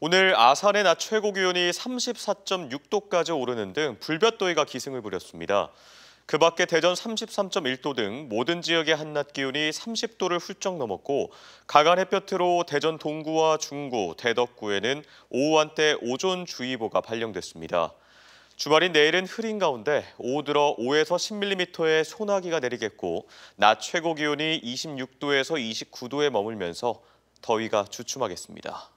오늘 아산의 낮 최고 기온이 34.6도까지 오르는 등 불볕더위가 기승을 부렸습니다. 그 밖에 대전 33.1도 등 모든 지역의 한낮 기온이 30도를 훌쩍 넘었고 강한 햇볕으로 대전 동구와 중구, 대덕구에는 오후 한때 오존주의보가 발령됐습니다. 주말인 내일은 흐린 가운데 오후 들어 5에서 10mm의 소나기가 내리겠고 낮 최고 기온이 26도에서 29도에 머물면서 더위가 주춤하겠습니다.